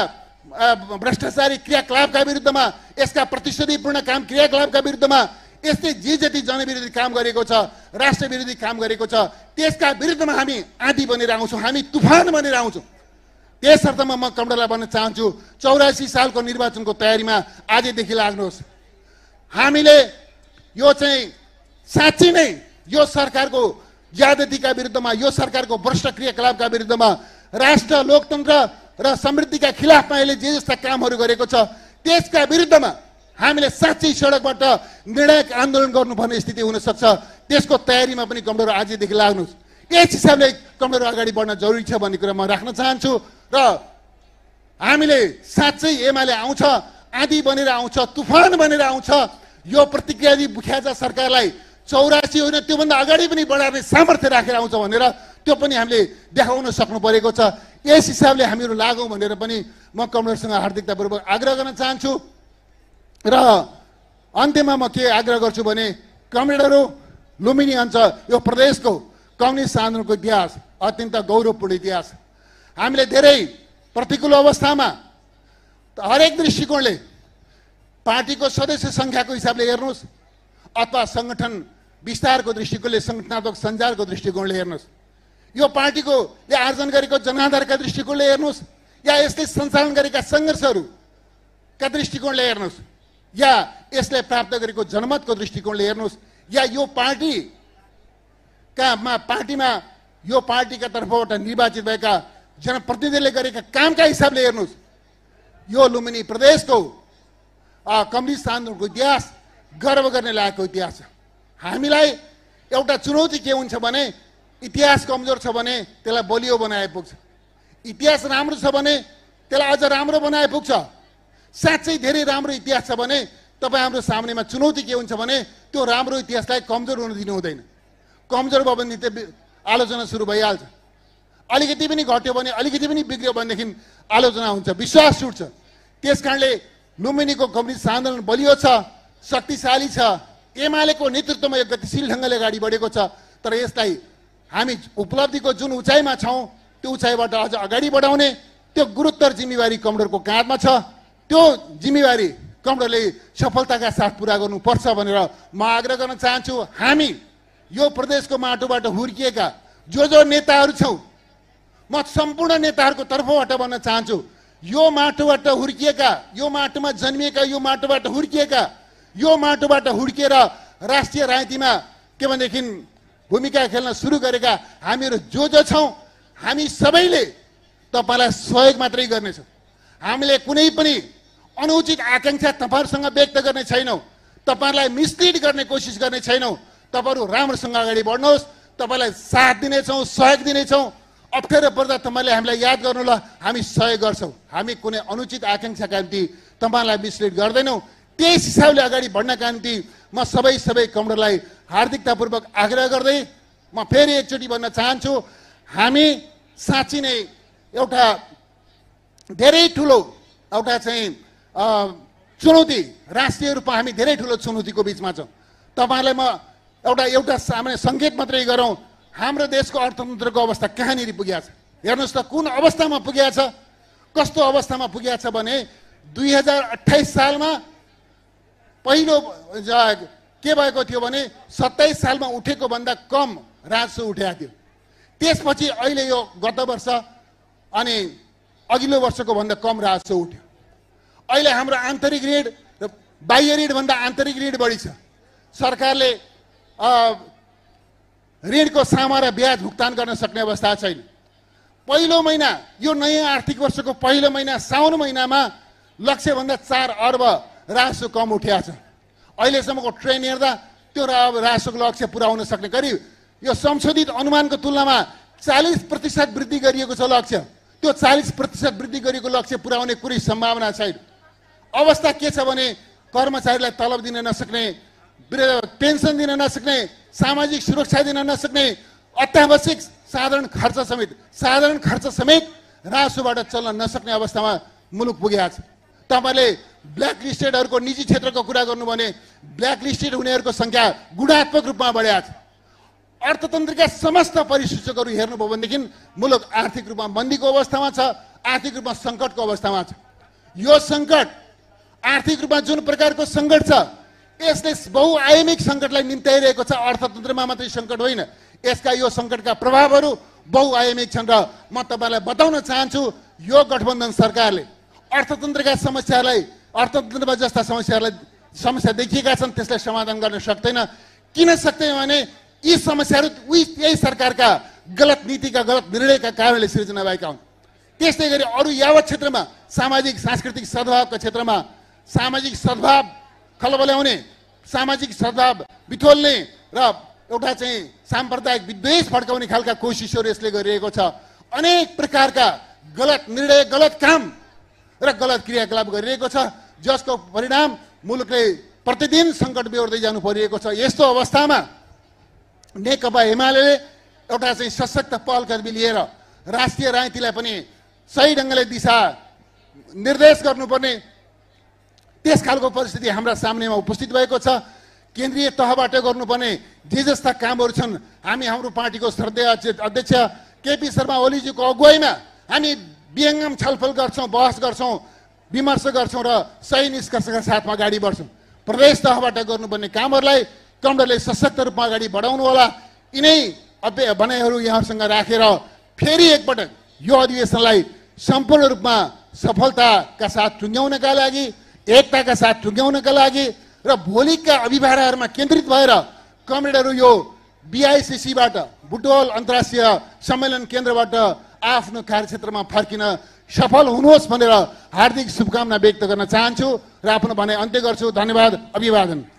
भ्रष्टाचारी क्रियाकलापका विरुद्धमा यसका प्रतिशोधीपूर्ण काम क्रियाकलापका विरुद्धमा यसले जे जति जनविरोधी काम गरेको छ राष्ट्र विरोधी काम गरेको छ त्यसका विरुद्धमा हामी आँधी बनेर आउँछौँ हामी तुफान बनेर आउँछौँ त्यसर्थमा म कमडालाई भन्न चाहन्छु चौरासी सालको निर्वाचनको तयारीमा आजदेखि लाग्नुहोस् हामीले यो चाहिँ साँच्ची नै यो सरकारको ज्यादतीका विरुद्धमा यो सरकारको भ्रष्ट क्रियाकलापका विरुद्धमा राष्ट्र लोकतन्त्र र समृद्धिका खिलाफमा अहिले जे जस्ता कामहरू गरेको छ त्यसका विरुद्धमा हामीले साँच्चै सडकबाट निर्णायक आन्दोलन गर्नुपर्ने स्थिति हुनसक्छ त्यसको तयारीमा पनि कमडोर आजदेखि लाग्नुहोस् यस हिसाबले कमडोर अगाडि बढ्न जरुरी छ भन्ने कुरा म राख्न चाहन्छु र हामीले साँच्चै एमाले आउँछ आँधी बनेर आउँछ तुफान बनेर आउँछ यो प्रतिक्रियादी बुख्याजा सरकारलाई चौरासी होइन त्योभन्दा अगाडि पनि बढाएर सामर्थ्य राखेर आउँछ भनेर त्यो पनि हामीले देखाउन सक्नु परेको छ यस हिसाबले हामीहरू लागौँ भनेर पनि म कमरेडसँग हार्दिकतापूर्वक आग्रह गर्न चाहन्छु र अन्त्यमा म के आग्रह गर्छु भने कमरेडहरू लुम्बिनी अञ्चल यो प्रदेशको कम्युनिस्ट आन्दोलनको इतिहास अत्यन्त गौरवपूर्ण इतिहास हामीले धेरै प्रतिकूल अवस्थामा हरेक दृष्टिकोणले पार्टीको सदस्य सङ्ख्याको हिसाबले हेर्नुहोस् अथवा सङ्गठन विस्तारको दृष्टिकोणले सङ्गठनात्मक सञ्जालको दृष्टिकोणले हेर्नुहोस् यो पार्टीकोले आर्जन गरेको जनाधारका दृष्टिकोणले हेर्नुहोस् या यसले सञ्चालन गरेका सङ्घर्षहरूका दृष्टिकोणले हेर्नुहोस् या यसले प्राप्त गरेको जनमतको दृष्टिकोणले हेर्नुहोस् या यो कामा पार्टीमा यो पार्टीका तर्फबाट निर्वाचित भएका जनप्रतिनिधिले गरेका कामका हिसाबले हेर्नुहोस् यो लुम्बिनी प्रदेशको कम्युनिस्ट आन्दोलनको इतिहास गर्व गर्ने लागेको इतिहास छ हामीलाई एउटा चुनौती के हुन्छ भने इतिहास कमजोर छ भने त्यसलाई बलियो बनाइपुग्छ इतिहास राम्रो छ भने त्यसलाई अझ राम्रो बनाए पुग्छ साँच्चै धेरै राम्रो इतिहास छ भने तपाईँ हाम्रो सामनेमा चुनौती के हुन्छ भने त्यो राम्रो इतिहासलाई कमजोर हुन दिनु हुँदैन कमजोर भयो भने त्यो आलोचना सुरु भइहाल्छ अलिकति पनि घट्यो भने अलिकति पनि बिग्रियो भनेदेखि आलोचना हुन्छ विश्वास छुट्छ त्यस कारणले लुम्बिनीको कम्युनिस्ट आन्दोलन बलियो छ शक्तिशाली छ एमालेको नेतृत्वमा यो गतिशील ढङ्गले अगाडि बढेको छ तर यसलाई हामी उपलब्धिको जुन उचाइमा छौँ त्यो उचाइबाट अझ अगाडि बढाउने त्यो गुरुत्तर जिम्मेवारी कमडोरको काँधमा छ त्यो जिम्मेवारी कमडोरले सफलताका साथ पुरा गर्नुपर्छ भनेर म आग्रह गर्न चाहन्छु हामी यो प्रदेशको माटोबाट हुर्किएका जो जो नेताहरू छौँ म सम्पूर्ण नेताहरूको तर्फबाट भन्न चाहन्छु यो माटोबाट हुर्किएका यो माटोमा जन्मिएका यो माटोबाट हुर्किएका यो माटोबाट हुड्किएर राष्ट्रिय राजनीतिमा के भनेदेखि भूमिका खेल्न सुरु गरेका हामीहरू जो जो छौँ हामी सबैले तपाईँलाई सहयोग मात्रै गर्नेछौँ हामीले कुनै पनि अनुचित आकाङ्क्षा तपाईँहरूसँग व्यक्त गर्ने छैनौँ तपाईँहरूलाई मिसलिड गर्ने कोसिस गर्ने छैनौँ तपाईँहरू राम्रोसँग अगाडि बढ्नुहोस् तपाईँलाई साथ दिनेछौँ सहयोग दिनेछौँ अप्ठ्यारो पर्दा तपाईँले हामीलाई याद गर्नु ल हामी सहयोग गर्छौँ हामी कुनै अनुचित आकाङ्क्षाका निम्ति तपाईँलाई मिसलिड गर्दैनौँ त्यस हिसाबले अगाडि बढ्नका निम्ति म सबै सबै कमरलाई हार्दिकतापूर्वक आग्रह गर्दै म फेरि एकचोटि भन्न चाहन्छु हामी साँच्ची नै एउटा धेरै ठुलो एउटा चाहिँ चुनौती राष्ट्रिय रूपमा हामी धेरै ठुलो चुनौतीको बिचमा छौँ तपाईँलाई म एउटा एउटा सामान्य सङ्केत मात्रै गरौँ हाम्रो देशको अर्थतन्त्रको अवस्था कहाँनिर पुगेको छ हेर्नुहोस् त कुन अवस्थामा पुगेको छ कस्तो अवस्थामा पुगेको छ भने दुई हजार अठाइस सालमा पहिलो के भएको थियो भने सत्ताइस सालमा उठेको भन्दा कम राजस्व उठेको थियो त्यसपछि अहिले यो गत वर्ष अनि अघिल्लो वर्षको भन्दा कम राजस्व उठ्यो अहिले हाम्रो आन्तरिक ऋण र बाह्य ऋणभन्दा आन्तरिक ऋण बढी छ सरकारले ऋणको सामा र ब्याज भुक्तान गर्न सक्ने अवस्था छैन पहिलो महिना यो नयाँ आर्थिक वर्षको पहिलो महिना साउन महिनामा लक्ष्यभन्दा चार अर्ब राजस्व कम उठ्या छ अहिलेसम्मको ट्रेन हेर्दा त्यो राजस्वको लक्ष्य पुर्याउन सक्ने करिब यो संशोधित अनुमानको तुलनामा चालिस प्रतिशत वृद्धि गरिएको छ लक्ष्य त्यो चालिस प्रतिशत वृद्धि गरिएको लक्ष्य पुर्याउने कुनै सम्भावना छैन अवस्था के छ भने कर्मचारीलाई तलब दिन नसक्ने पेन्सन दिन नसक्ने सामाजिक सुरक्षा दिन नसक्ने अत्यावश्यक साधारण खर्च समेत साधारण खर्च समेत राजस्वबाट चल्न नसक्ने अवस्थामा मुलुक पुगेका छ तपाईँले ब्ल्याक लिस्टेडहरूको निजी क्षेत्रको कुरा गर्नु भने ब्ल्याक लिस्टेड हुनेहरूको सङ्ख्या गुणात्मक रूपमा बढ्या छ अर्थतन्त्रका समस्त परिसूचकहरू हेर्नुभयो भनेदेखि मुलुक आर्थिक रूपमा मन्दीको अवस्थामा छ आर्थिक रूपमा सङ्कटको अवस्थामा छ यो सङ्कट आर्थिक रूपमा जुन प्रकारको सङ्कट छ यसले बहुआयामिक सङ्कटलाई निम्त्याइरहेको छ अर्थतन्त्रमा मात्रै सङ्कट होइन यसका यो सङ्कटका प्रभावहरू बहुआयामिक छन् र म तपाईँलाई बताउन चाहन्छु यो गठबन्धन सरकारले अर्थतन्त्रका समस्याहरूलाई अर्थतन्त्रमा जस्ता समस्याहरूलाई समस्या देखिएका छन् त्यसलाई समाधान गर्न सक्दैन किन सक्दैन भने यी समस्याहरू उही त्यही सरकारका गलत नीतिका गलत निर्णयका कारणले सिर्जना भएका हुन् त्यस्तै गरी अरू यावत क्षेत्रमा सामाजिक सांस्कृतिक सद्भावका क्षेत्रमा सामाजिक सद्भाव खलबल्याउने सामाजिक सद्भाव बिथोल्ने र एउटा चाहिँ साम्प्रदायिक विद्वेष फड्काउने खालका कोसिसहरू यसले गरिरहेको छ अनेक प्रकारका गलत निर्णय गलत काम र गलत क्रियाकलाप गरिरहेको छ जसको परिणाम मुलुकले प्रतिदिन सङ्कट बेहोर्दै जानु परिरहेको छ यस्तो अवस्थामा नेकपा एमाले एउटा चाहिँ सशक्त पहलकर्मी लिएर राष्ट्रिय राजनीतिलाई पनि सही ढङ्गले दिशा निर्देश गर्नुपर्ने त्यस खालको परिस्थिति हाम्रा सामनेमा उपस्थित भएको छ केन्द्रीय तहबाट गर्नुपर्ने जे जस्ता कामहरू छन् हामी हाम्रो पार्टीको श्रद्धेय अध्यक्ष केपी शर्मा ओलीजीको अगुवाईमा हामी व्यङ्गम छलफल गर्छौँ बहस गर्छौँ विमर्श गर्छौँ र सही निष्कर्षका साथमा अगाडि बढ्छौँ प्रदेश तहबाट गर्नुपर्ने कामहरूलाई कमरले सशक्त रूपमा अगाडि बढाउनु होला यिनै अभ्य भनाइहरू यहाँसँग राखेर रा। फेरि एकपटक यो अधिवेशनलाई सम्पूर्ण रूपमा सफलताका साथ टुङ्ग्याउनका लागि एकताका साथ टुङ्ग्याउनका लागि र भोलिका अभिभावहरूमा केन्द्रित भएर कमरेडहरू यो बिआइसिसीबाट बुटवल अन्तर्राष्ट्रिय सम्मेलन केन्द्रबाट आफ्नो कार्यक्षेत्रमा फर्किन सफल हुनुहोस् भनेर हार्दिक शुभकामना व्यक्त गर्न चाहन्छु र आफ्नो भने अन्त्य गर्छु धन्यवाद अभिवादन